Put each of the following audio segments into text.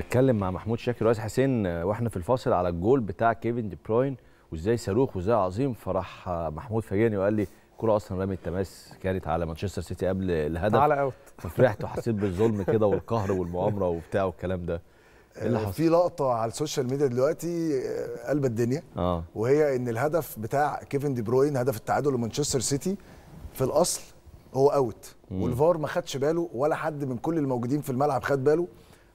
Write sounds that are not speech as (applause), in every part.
بتكلم مع محمود شاكر رئيس حسين آه، واحنا في الفاصل على الجول بتاع كيفن دي بروين وازاي صاروخ وازاي عظيم فراح آه، محمود فاجئني وقال لي الكوره اصلا رمي التماس كانت على مانشستر سيتي قبل الهدف على اوت ففرحت وحسيت بالظلم كده والقهر والمؤامره وبتاع والكلام ده إيه اللي آه، حصل؟ في لقطه على السوشيال ميديا دلوقتي قلب الدنيا آه. وهي ان الهدف بتاع كيفن دي بروين هدف التعادل لمانشستر سيتي في الاصل هو اوت والفار ما خدش باله ولا حد من كل الموجودين في الملعب خد باله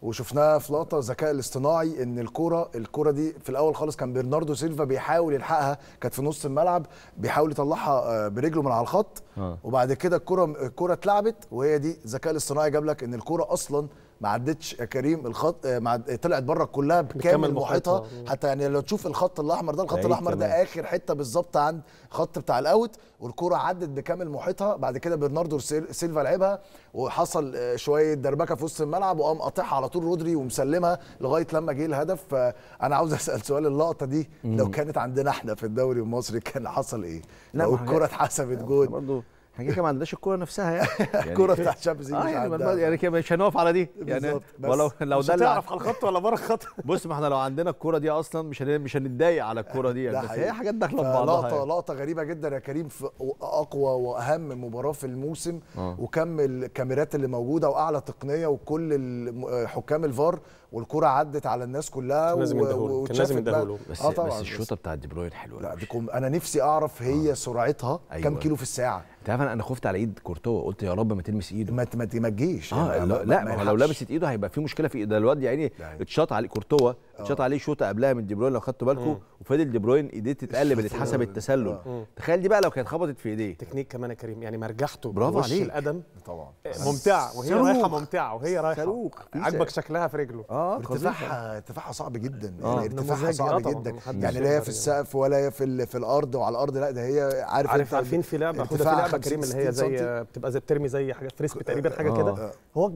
وشفناها في لقطه الذكاء الاصطناعي ان الكوره الكوره دي في الاول خالص كان برناردو سيلفا بيحاول يلحقها كانت في نص الملعب بيحاول يطلعها آه، برجله من على الخط آه. وبعد كده الكوره الكوره اتلعبت وهي دي الذكاء الاصطناعي جاب لك ان الكوره اصلا ما عدتش يا كريم الخط آه، طلعت بره كلها بكامل محيطها حتى يعني لو تشوف الخط الاحمر ده الخط الاحمر ده اخر حته بالظبط عند خط بتاع الاوت والكوره عدت بكامل محيطها بعد كده برناردو سيلفا لعبها وحصل آه، شويه دربكه في وسط الملعب وقام قاطعها على طول رودري ومسلمها لغايه لما جه الهدف فانا عاوز اسال سؤال اللقطه دي لو كانت عندنا احنا في الدوري المصري كان حصل ايه؟ لو الكوره اتحسبت يعني جول احنا كده ما عندناش الكوره نفسها يعني, (laughs) يعني الكوره بتاعت الشامبيونز آه، ليج يعني يعني كده مش هنقف على دي يعني ولو لو ده اللي هتعرف على الخط ولا بره الخط (laughs) بص ما احنا لو عندنا الكوره دي اصلا مش مش هنتضايق على الكوره دي (laughs) يعني بس هي حاجات داخله في بعضها لقطه يعني. لقطه غريبه جدا يا كريم في اقوى واهم مباراه في الموسم آه. وكم الكاميرات اللي موجوده واعلى تقنيه وكل حكام الفار والكرة عدت على الناس كلها لازم و... كان لازم يدهوله بس آه بس الشوطه بتاعت دي بروين حلوه لا دي انا نفسي اعرف هي آه. سرعتها أيوة. كام كيلو في الساعه تعرف انا خفت على ايد كورتوا قلت يا رب ما تلمس ايده ما ما تجيش آه يعني لا, لا ما لو لابست ايده هيبقى في مشكله في ده الواد يا عيني يعني اتشاط عليه كورتوا اتشاط عليه شوطه قبلها من دي بروين لو خدتوا بالكم وفضل دي بروين ايديه تتقلب اللي اتحسب التسلل تخيل دي بقى لو كانت خبطت في ايديه تكنيك كمان يا كريم يعني مرجحته برافو عليك القدم طبعا آه، ممتعه وهي رايحه ممتعه وهي رايحه صاروخ عاجبك شكلها في رجله اه ارتفاعها ارتفاعها صعب جدا آه. يعني ارتفاعها صعب آه، جدا يعني لا هي في السقف ولا هي في في الارض وعلى الارض لا ده هي عارف عارف عارفين في لعبه في لعبه كريم اللي هي زي بتبقى زي بترمي زي حاجه فريسبي تقريبا حاجه كده هو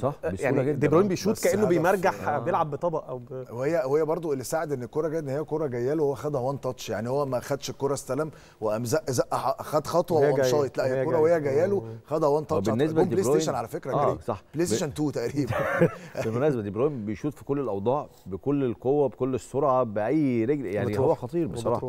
صح يعني دي بروين بيشوط كانه بيمرجح بيلعب بطبق او وهي وهي برضو اللي ساعد ان الكره جايه ان هي كره جايه له وهو خدها وان تاتش يعني هو ما خدش الكره استلم وقام زق زق خد خطوه وقام شايط لا هي الكره وهي جايه له خدها وان تاتش بالنسبه بلاي ستيشن على فكره آه كريم صح بلاي ستيشن 2 تقريبا (laughs) بالمناسبه دي بروين بيشوط في كل الاوضاع بكل القوه بكل السرعه باي رجل يعني هو خطير بصراحه